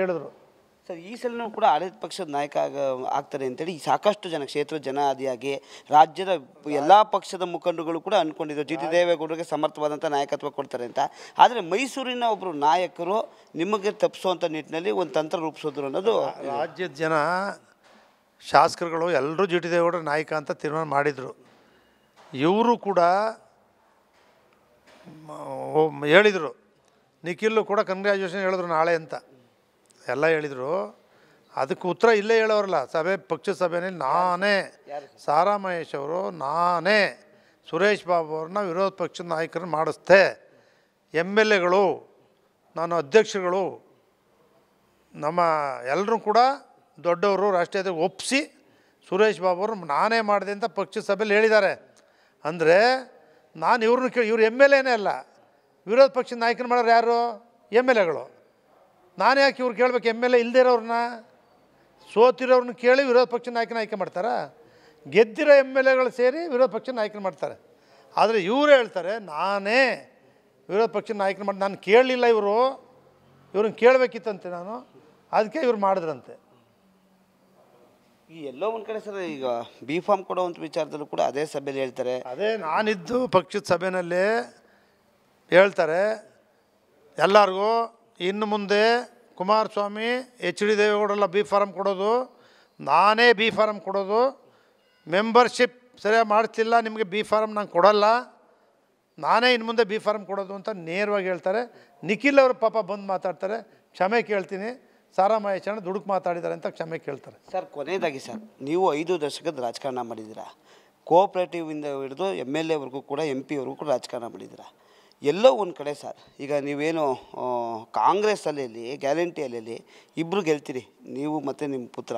ಹೇಳಿದ್ರು ಸರ್ ಈ ಸಲನೂ ಕೂಡ ಆಡಳಿತ ಪಕ್ಷದ ನಾಯಕ ಆಗ್ತಾರೆ ಅಂತೇಳಿ ಸಾಕಷ್ಟು ಜನ ಕ್ಷೇತ್ರ ಜನ ಆದಿಯಾಗಿ ರಾಜ್ಯದ ಎಲ್ಲ ಪಕ್ಷದ ಮುಖಂಡರುಗಳು ಕೂಡ ಅಂದ್ಕೊಂಡಿದ್ರು ಜಿ ಟಿ ದೇವೇಗೌಡರಿಗೆ ಸಮರ್ಥವಾದಂಥ ನಾಯಕತ್ವ ಕೊಡ್ತಾರೆ ಅಂತ ಆದರೆ ಮೈಸೂರಿನ ಒಬ್ಬರು ನಾಯಕರು ನಿಮಗೆ ತಪ್ಪಿಸುವಂಥ ನಿಟ್ಟಿನಲ್ಲಿ ಒಂದು ತಂತ್ರ ರೂಪಿಸಿದ್ರು ಅನ್ನೋದು ರಾಜ್ಯದ ಜನ ಶಾಸಕರುಗಳು ಎಲ್ಲರೂ ಜಿ ಟಿ ದೇವೇಗೌಡರ ನಾಯಕ ಅಂತ ತೀರ್ಮಾನ ಮಾಡಿದರು ಇವರು ಕೂಡ ಹೇಳಿದರು ನಿಖಿಲ್ ಕೂಡ ಕಂಗ್ರ್ಯಾಚುಲೇಷನ್ ಹೇಳಿದ್ರು ನಾಳೆ ಅಂತ ಎಲ್ಲ ಹೇಳಿದರು ಅದಕ್ಕೆ ಉತ್ತರ ಇಲ್ಲೇ ಹೇಳೋರಲ್ಲ ಸಭೆ ಪಕ್ಷ ಸಭೆಯಲ್ಲಿ ನಾನೇ ಸಾರಾ ಮಹೇಶ್ ಅವರು ನಾನೇ ಸುರೇಶ್ ಬಾಬು ಅವ್ರನ್ನ ವಿರೋಧ ಪಕ್ಷದ ನಾಯಕರನ್ನ ಮಾಡಿಸ್ದೆ ಎಮ್ ಎಲ್ ಎಗಳು ನಾನು ಅಧ್ಯಕ್ಷಗಳು ನಮ್ಮ ಎಲ್ಲರೂ ಕೂಡ ದೊಡ್ಡವರು ರಾಷ್ಟ್ರೀಯತೆ ಒಪ್ಪಿಸಿ ಸುರೇಶ್ ಬಾಬು ಅವರು ನಾನೇ ಮಾಡಿದೆ ಅಂತ ಪಕ್ಷ ಸಭೆಯಲ್ಲಿ ಹೇಳಿದ್ದಾರೆ ಅಂದರೆ ನಾನು ಇವ್ರನ್ನ ಕೇಳಿ ಇವ್ರು ಎಮ್ ಎಲ್ ಎನೇ ಅಲ್ಲ ವಿರೋಧ ಪಕ್ಷದ ನಾಯಕರು ಮಾಡೋರು ಯಾರು ಎಮ್ ಎಲ್ ಎಗಳು ನಾನು ಯಾಕೆ ಇವ್ರು ಕೇಳಬೇಕು ಎಮ್ ಎಲ್ ಎ ಇಲ್ಲದೇ ಇರೋರನ್ನ ಸೋತಿರೋರನ್ನ ಕೇಳಿ ವಿರೋಧ ಪಕ್ಷ ನಾಯಕನ ಆಯ್ಕೆ ಮಾಡ್ತಾರಾ ಗೆದ್ದಿರೋ ಎಮ್ ಎಲ್ ಎಗಳು ಸೇರಿ ವಿರೋಧ ಪಕ್ಷ ನಾಯಕನ ಮಾಡ್ತಾರೆ ಆದರೆ ಇವರು ಹೇಳ್ತಾರೆ ನಾನೇ ವಿರೋಧ ಪಕ್ಷ ನಾಯಕನ ಮಾಡಿ ನಾನು ಕೇಳಲಿಲ್ಲ ಇವರು ಇವ್ರನ್ನ ಕೇಳಬೇಕಿತ್ತಂತೆ ನಾನು ಅದಕ್ಕೆ ಇವ್ರು ಮಾಡಿದ್ರಂತೆ ಈ ಎಲ್ಲೋ ಒಂದು ಕಡೆ ಸರ್ ಈಗ ಬಿ ಫಾರ್ಮ್ ಕೊಡೋವಂಥ ವಿಚಾರದಲ್ಲೂ ಕೂಡ ಅದೇ ಸಭೆಯಲ್ಲಿ ಹೇಳ್ತಾರೆ ಅದೇ ನಾನಿದ್ದು ಪಕ್ಷದ ಸಭೆಯಲ್ಲೇ ಹೇಳ್ತಾರೆ ಎಲ್ಲರಿಗೂ ಇನ್ನು ಮುಂದೆ ಕುಮಾರಸ್ವಾಮಿ ಎಚ್ ಡಿ ದೇವೇಗೌಡರೆಲ್ಲ ಬಿ ಫಾರಮ್ ಕೊಡೋದು ನಾನೇ ಬಿ ಫಾರಮ್ ಕೊಡೋದು ಮೆಂಬರ್ಶಿಪ್ ಸರಿಯಾಗಿ ಮಾಡ್ತಿಲ್ಲ ನಿಮಗೆ ಬಿ ಫಾರಮ್ ನಾನು ಕೊಡೋಲ್ಲ ನಾನೇ ಇನ್ನು ಮುಂದೆ ಬಿ ಫಾರಮ್ ಕೊಡೋದು ಅಂತ ನೇರವಾಗಿ ಹೇಳ್ತಾರೆ ನಿಖಿಲ್ ಅವರು ಪಾಪ ಬಂದು ಮಾತಾಡ್ತಾರೆ ಕ್ಷಮೆ ಕೇಳ್ತೀನಿ ಸಾರಾ ಮಹೇಶಣ್ಣ ದುಡುಕು ಮಾತಾಡಿದ್ದಾರೆ ಅಂತ ಕ್ಷಮೆ ಕೇಳ್ತಾರೆ ಸರ್ ಕೊನೆಯದಾಗಿ ಸರ್ ನೀವು ಐದು ದಶಕದ ರಾಜಕಾರಣ ಮಾಡಿದ್ದೀರಾ ಇಂದ ಹಿಡಿದು ಎಮ್ ಎಲ್ ಎವರೆಗೂ ಕೂಡ ಎಂ ಪಿವರೆಗೂ ಕೂಡ ರಾಜಕಾರಣ ಮಾಡಿದ್ದೀರಾ ಎಲ್ಲೋ ಒಂದು ಕಡೆ ಸರ್ ಈಗ ನೀವೇನು ಕಾಂಗ್ರೆಸ್ ಗ್ಯಾರಂಟಿಯಲ್ಲಿ ಇಬ್ಬರು ಗೆಲ್ತೀರಿ ನೀವು ಮತ್ತು ನಿಮ್ಮ ಪುತ್ರ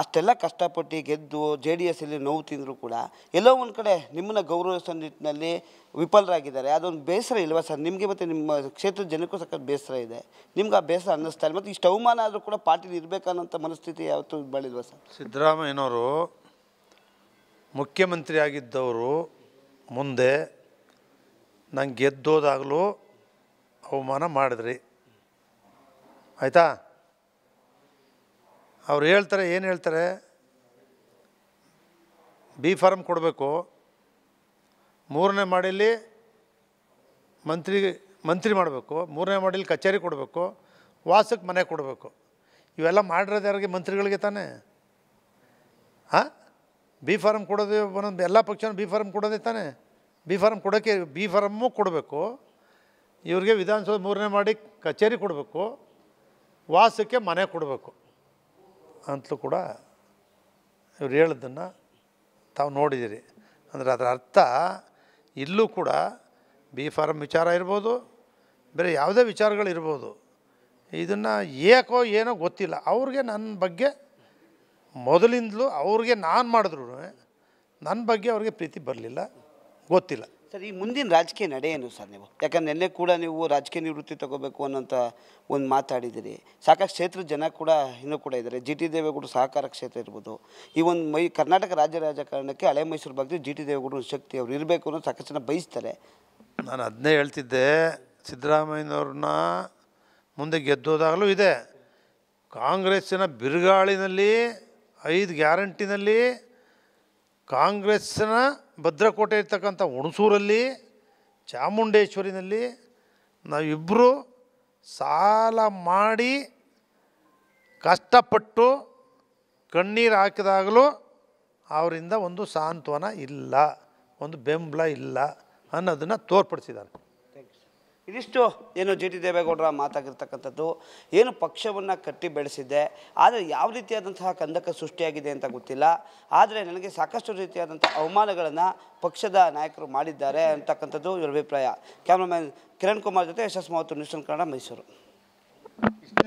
ಅಷ್ಟೆಲ್ಲ ಕಷ್ಟಪಟ್ಟು ಗೆದ್ದು ಜೆ ಡಿ ಅಲ್ಲಿ ನೋವು ತಿಂದರೂ ಕೂಡ ಎಲ್ಲೋ ಒಂದು ಕಡೆ ನಿಮ್ಮನ್ನ ಗೌರವಿಸೋ ನಿಟ್ಟಿನಲ್ಲಿ ವಿಫಲರಾಗಿದ್ದಾರೆ ಅದೊಂದು ಬೇಸರ ಇಲ್ವಾ ಸರ್ ನಿಮಗೆ ಮತ್ತು ನಿಮ್ಮ ಕ್ಷೇತ್ರದ ಜನಕ್ಕೂ ಸಖತ್ ಬೇಸರ ಇದೆ ನಿಮ್ಗೆ ಆ ಬೇಸರ ಇಲ್ಲ ಮತ್ತು ಇಷ್ಟು ಅವಮಾನ ಆದರೂ ಕೂಡ ಪಾರ್ಟಿಲಿ ಇರಬೇಕನ್ನೋಂಥ ಮನಸ್ಥಿತಿ ಯಾವತ್ತೂ ಬಾಳಿಲ್ವಾ ಸರ್ ಸಿದ್ದರಾಮಯ್ಯನವರು ಮುಖ್ಯಮಂತ್ರಿ ಆಗಿದ್ದವರು ಮುಂದೆ ನಂಗೆ ಗೆದ್ದೋದಾಗಲೂ ಅವಮಾನ ಮಾಡಿದ್ರಿ ಆಯಿತಾ ಅವ್ರು ಹೇಳ್ತಾರೆ ಏನು ಹೇಳ್ತಾರೆ ಬಿ ಫಾರ್ಮ್ ಕೊಡಬೇಕು ಮೂರನೇ ಮಾಡಿಲಿ ಮಂತ್ರಿ ಮಂತ್ರಿ ಮಾಡಬೇಕು ಮೂರನೇ ಮಾಡಿಲಿ ಕಚೇರಿ ಕೊಡಬೇಕು ವಾಸಕ್ಕೆ ಮನೆ ಕೊಡಬೇಕು ಇವೆಲ್ಲ ಮಾಡಿರೋದು ಯಾರಿಗೆ ಮಂತ್ರಿಗಳಿಗೆ ತಾನೇ ಹಾಂ ಬಿ ಫಾರ್ಮ್ ಕೊಡೋದು ಒಂದೊಂದು ಎಲ್ಲ ಪಕ್ಷನೂ ಬಿ ಫಾರ್ಮ್ ಕೊಡೋದೇ ತಾನೇ ಬಿ ಫಾರಮ್ ಕೊಡೋಕ್ಕೆ ಬಿ ಫಾರಮ್ಮು ಕೊಡಬೇಕು ಇವ್ರಿಗೆ ವಿಧಾನಸೌಧ ಮೂರನೇ ಮಾಡಿ ಕಚೇರಿ ಕೊಡಬೇಕು ವಾಸಕ್ಕೆ ಮನೆ ಕೊಡಬೇಕು ಅಂತಲೂ ಕೂಡ ಇವ್ರು ಹೇಳಿದ್ದನ್ನು ತಾವು ನೋಡಿದ್ದೀರಿ ಅಂದರೆ ಅದರ ಅರ್ಥ ಇಲ್ಲೂ ಕೂಡ ಬಿ ಫಾರಮ್ ವಿಚಾರ ಇರ್ಬೋದು ಬೇರೆ ಯಾವುದೇ ಇರ್ಬೋದು ಇದನ್ನು ಏಕೋ ಏನೋ ಗೊತ್ತಿಲ್ಲ ಅವ್ರಿಗೆ ನನ್ನ ಬಗ್ಗೆ ಮೊದಲಿಂದಲೂ ಅವ್ರಿಗೆ ನಾನು ಮಾಡಿದ್ರು ನನ್ನ ಬಗ್ಗೆ ಅವ್ರಿಗೆ ಪ್ರೀತಿ ಬರಲಿಲ್ಲ ಗೊತ್ತಿಲ್ಲ ಸರ್ ಈ ಮುಂದಿನ ರಾಜಕೀಯ ನಡೆ ಏನು ಸರ್ ನೀವು ಯಾಕಂದ್ರೆ ನಿನ್ನೆ ಕೂಡ ನೀವು ರಾಜಕೀಯ ನಿವೃತ್ತಿ ತಗೋಬೇಕು ಅನ್ನೋಂಥ ಒಂದು ಮಾತಾಡಿದ್ದೀರಿ ಸಾಕಷ್ಟು ಕ್ಷೇತ್ರದ ಜನ ಕೂಡ ಇನ್ನೂ ಕೂಡ ಇದ್ದಾರೆ ಜಿ ಟಿ ದೇವೇಗೌಡರು ಸಹಕಾರ ಕ್ಷೇತ್ರ ಇರ್ಬೋದು ಈ ಒಂದು ಮೈ ಕರ್ನಾಟಕ ರಾಜ್ಯ ರಾಜಕಾರಣಕ್ಕೆ ಹಳೆ ಮೈಸೂರು ಬಗ್ಗೆ ಜಿ ಟಿ ದೇವೇಗೌಡರು ಶಕ್ತಿ ಅವ್ರು ಇರಬೇಕು ಅನ್ನೋದು ಸಾಕಷ್ಟು ಜನ ಬಯಸ್ತಾರೆ ನಾನು ಅದನ್ನೇ ಹೇಳ್ತಿದ್ದೆ ಸಿದ್ದರಾಮಯ್ಯನವ್ರನ್ನ ಮುಂದೆ ಗೆದ್ದೋದಾಗಲೂ ಇದೆ ಕಾಂಗ್ರೆಸ್ಸಿನ ಬಿರುಗಾಳಿನಲ್ಲಿ ಐದು ಗ್ಯಾರಂಟಿನಲ್ಲಿ ಕಾಂಗ್ರೆಸ್ಸಿನ ಭದ್ರಕೋಟೆ ಇರ್ತಕ್ಕಂಥ ಹುಣಸೂರಲ್ಲಿ ಚಾಮುಂಡೇಶ್ವರಿನಲ್ಲಿ ನಾವಿಬ್ಬರು ಸಾಲ ಮಾಡಿ ಕಷ್ಟಪಟ್ಟು ಕಣ್ಣೀರು ಹಾಕಿದಾಗಲೂ ಅವರಿಂದ ಒಂದು ಸಾಂತ್ವನ ಇಲ್ಲ ಒಂದು ಬೆಂಬಲ ಇಲ್ಲ ಅನ್ನೋದನ್ನು ತೋರ್ಪಡಿಸಿದ್ದಾರೆ ಇದಿಷ್ಟು ಏನು ಜಿ ಟಿ ದೇವೇಗೌಡರ ಮಾತಾಗಿರ್ತಕ್ಕಂಥದ್ದು ಏನು ಪಕ್ಷವನ್ನು ಕಟ್ಟಿ ಬೆಳೆಸಿದ್ದೆ ಆದರೆ ಯಾವ ರೀತಿಯಾದಂತಹ ಕಂದಕ ಸೃಷ್ಟಿಯಾಗಿದೆ ಅಂತ ಗೊತ್ತಿಲ್ಲ ಆದರೆ ನನಗೆ ಸಾಕಷ್ಟು ರೀತಿಯಾದಂಥ ಅವಮಾನಗಳನ್ನು ಪಕ್ಷದ ನಾಯಕರು ಮಾಡಿದ್ದಾರೆ ಅಂತಕ್ಕಂಥದ್ದು ಇವರ ಅಭಿಪ್ರಾಯ ಕ್ಯಾಮ್ರಾಮ್ಯಾನ್ ಕಿರಣ್ ಕುಮಾರ್ ಜೊತೆ ಯಶಸ್ ಮಾವತ್ತು ನ್ಯೂಸ್ ಕನ್ನಡ ಮೈಸೂರು